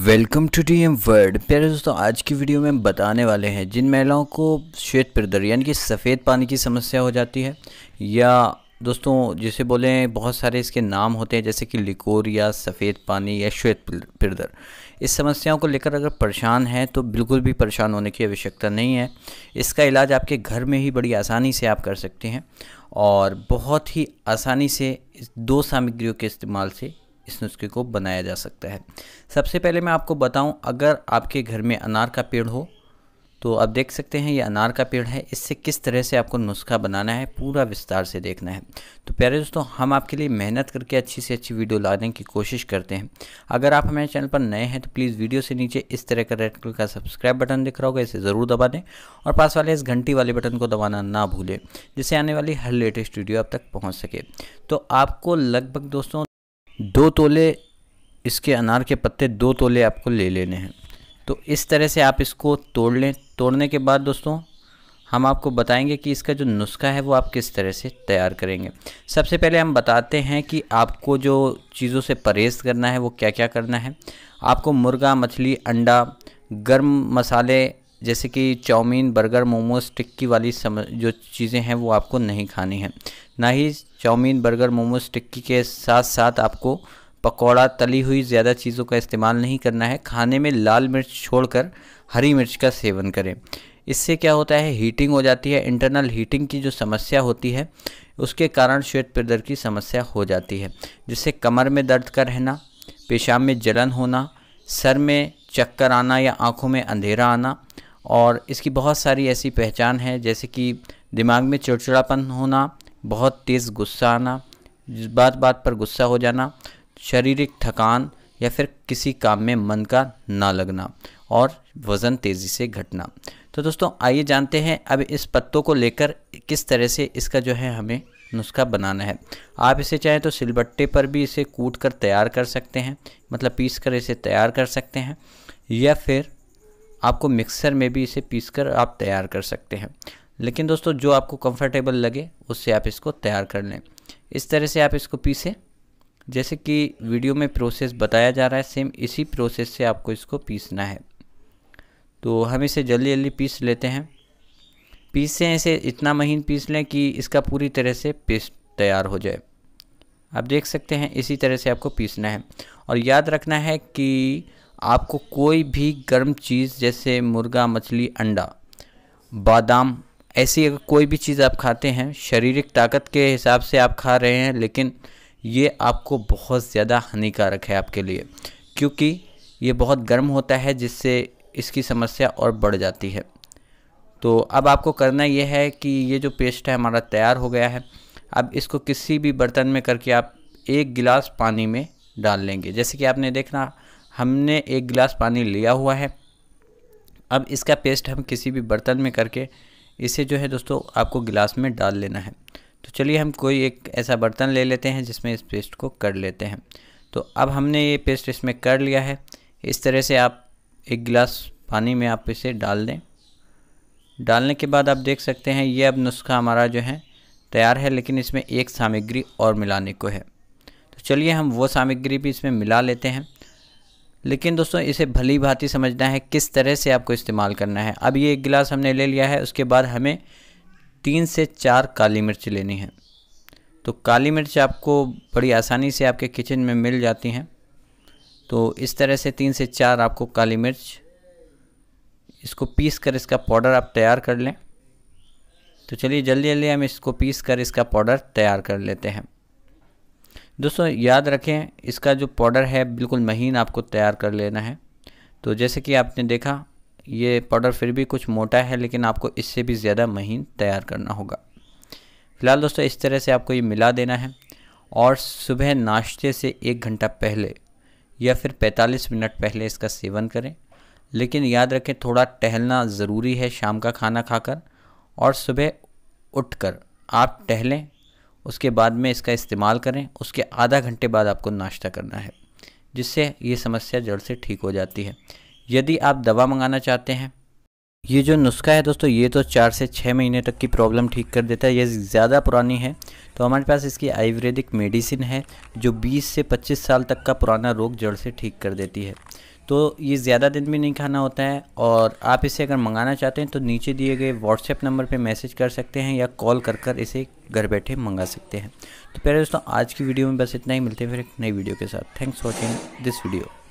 welcome to D M world प्यारे दोस्तों आज की वीडियो में बताने वाले हैं जिन महिलाओं को श्वेत प्रदर यानी कि सफ़ेद पानी की समस्या हो जाती है या दोस्तों जिसे बोलें बहुत सारे इसके नाम होते हैं जैसे कि लिकोर या सफ़ेद पानी या श्वेत प्रदर इस समस्याओं को लेकर अगर परेशान हैं तो बिल्कुल भी परेशान होने की आवश्यकता नहीं है इसका इलाज आपके घर में ही बड़ी आसानी से आप कर सकते हैं और बहुत ही आसानी से दो सामग्रियों के इस्तेमाल से इस नुस्खे को बनाया जा सकता है सबसे पहले मैं आपको बताऊं अगर आपके घर में अनार का पेड़ हो तो आप देख सकते हैं ये अनार का पेड़ है इससे किस तरह से आपको नुस्खा बनाना है पूरा विस्तार से देखना है तो प्यारे दोस्तों हम आपके लिए मेहनत करके अच्छी से अच्छी वीडियो लाने की कोशिश करते हैं अगर आप हमारे चैनल पर नए हैं तो प्लीज़ वीडियो से नीचे इस तरह का रेड कलर का सब्सक्राइब बटन दिख रहा होगा इसे ज़रूर दबा दें और पास वाले इस घंटी वाले बटन को दबाना ना भूलें जिससे आने वाली हर लेटेस्ट वीडियो आप तक पहुँच सके तो आपको लगभग दोस्तों दो तोले इसके अनार के पत्ते दो तोले आपको ले लेने हैं तो इस तरह से आप इसको तोड़ लें तोड़ने के बाद दोस्तों हम आपको बताएंगे कि इसका जो नुस्खा है वो आप किस तरह से तैयार करेंगे सबसे पहले हम बताते हैं कि आपको जो चीज़ों से परहेज़ करना है वो क्या क्या करना है आपको मुर्गा मछली अंडा गर्म मसाले जैसे कि चाउमीन बर्गर मोमोज टिक्की वाली समझ जो चीज़ें हैं वो आपको नहीं खानी है ना ही चाउमीन बर्गर मोमोज टिक्की के साथ साथ आपको पकौड़ा तली हुई ज़्यादा चीज़ों का इस्तेमाल नहीं करना है खाने में लाल मिर्च छोड़कर हरी मिर्च का सेवन करें इससे क्या होता है हीटिंग हो जाती है इंटरनल हीटिंग की जो समस्या होती है उसके कारण श्वेत प्रदर्द की समस्या हो जाती है जिससे कमर में दर्द का रहना पेशाब में जलन होना सर में चक्कर आना या आँखों में अंधेरा आना और इसकी बहुत सारी ऐसी पहचान है जैसे कि दिमाग में चिड़चिड़ापन होना बहुत तेज़ गुस्सा आना बात बात पर गुस्सा हो जाना शारीरिक थकान या फिर किसी काम में मन का ना लगना और वज़न तेज़ी से घटना तो दोस्तों आइए जानते हैं अब इस पत्तों को लेकर किस तरह से इसका जो है हमें नुस्खा बनाना है आप इसे चाहें तो सिलबट्टे पर भी इसे कूट कर तैयार कर सकते हैं मतलब पीस कर इसे तैयार कर सकते हैं या फिर आपको मिक्सर में भी इसे पीस कर आप तैयार कर सकते हैं लेकिन दोस्तों जो आपको कंफर्टेबल लगे उससे आप इसको तैयार कर लें इस तरह से आप इसको पीसें जैसे कि वीडियो में प्रोसेस बताया जा रहा है सेम इसी प्रोसेस से आपको इसको पीसना है तो हम इसे जल्दी जल्दी पीस लेते हैं पीसें इसे इतना महीन पीस लें कि इसका पूरी तरह से पेस्ट तैयार हो जाए आप देख सकते हैं इसी तरह से आपको पीसना है और याद रखना है कि आपको कोई भी गर्म चीज़ जैसे मुर्गा मछली अंडा बादाम ऐसी अगर कोई भी चीज़ आप खाते हैं शारीरिक ताकत के हिसाब से आप खा रहे हैं लेकिन ये आपको बहुत ज़्यादा हानिकारक है आपके लिए क्योंकि ये बहुत गर्म होता है जिससे इसकी समस्या और बढ़ जाती है तो अब आपको करना यह है कि ये जो पेस्ट है हमारा तैयार हो गया है अब इसको किसी भी बर्तन में करके आप एक गिलास पानी में डाल लेंगे जैसे कि आपने देखना हमने एक गिलास पानी लिया हुआ है अब इसका पेस्ट हम किसी भी बर्तन में करके इसे जो है दोस्तों आपको गिलास में डाल लेना है तो चलिए हम कोई एक ऐसा बर्तन ले लेते हैं जिसमें इस पेस्ट को कर लेते हैं तो अब हमने ये पेस्ट इसमें कर लिया है इस तरह से आप एक गिलास पानी में आप इसे डाल दें डालने के बाद आप देख सकते हैं ये अब नुस्खा हमारा जो है तैयार है लेकिन इसमें एक सामग्री और मिलाने को है तो चलिए हम वो सामग्री भी इसमें मिला लेते हैं लेकिन दोस्तों इसे भली भांति समझना है किस तरह से आपको इस्तेमाल करना है अब ये एक गिलास हमने ले लिया है उसके बाद हमें तीन से चार काली मिर्च लेनी है तो काली मिर्च आपको बड़ी आसानी से आपके किचन में मिल जाती हैं तो इस तरह से तीन से चार आपको काली मिर्च इसको पीस कर इसका पाउडर आप तैयार कर लें तो चलिए जल्दी जल्दी हम इसको पीस कर इसका पाउडर तैयार कर लेते हैं दोस्तों याद रखें इसका जो पाउडर है बिल्कुल महीन आपको तैयार कर लेना है तो जैसे कि आपने देखा ये पाउडर फिर भी कुछ मोटा है लेकिन आपको इससे भी ज़्यादा महीन तैयार करना होगा फिलहाल दोस्तों इस तरह से आपको ये मिला देना है और सुबह नाश्ते से एक घंटा पहले या फिर 45 मिनट पहले इसका सेवन करें लेकिन याद रखें थोड़ा टहलना ज़रूरी है शाम का खाना खाकर और सुबह उठकर आप टहलें उसके बाद में इसका इस्तेमाल करें उसके आधा घंटे बाद आपको नाश्ता करना है जिससे ये समस्या जड़ से ठीक हो जाती है यदि आप दवा मंगाना चाहते हैं ये जो नुस्खा है दोस्तों ये तो चार से छः महीने तक की प्रॉब्लम ठीक कर देता है ये ज़्यादा पुरानी है तो हमारे पास इसकी आयुर्वेदिक मेडिसिन है जो 20 से 25 साल तक का पुराना रोग जड़ से ठीक कर देती है तो ये ज़्यादा दिन भी नहीं खाना होता है और आप इसे अगर मंगाना चाहते हैं तो नीचे दिए गए व्हाट्सएप नंबर पे मैसेज कर सकते हैं या कॉल कर कर इसे घर बैठे मंगा सकते हैं तो प्यारे दोस्तों आज की वीडियो में बस इतना ही मिलते हैं फिर एक नई वीडियो के साथ थैंक्स वॉचिंग दिस वीडियो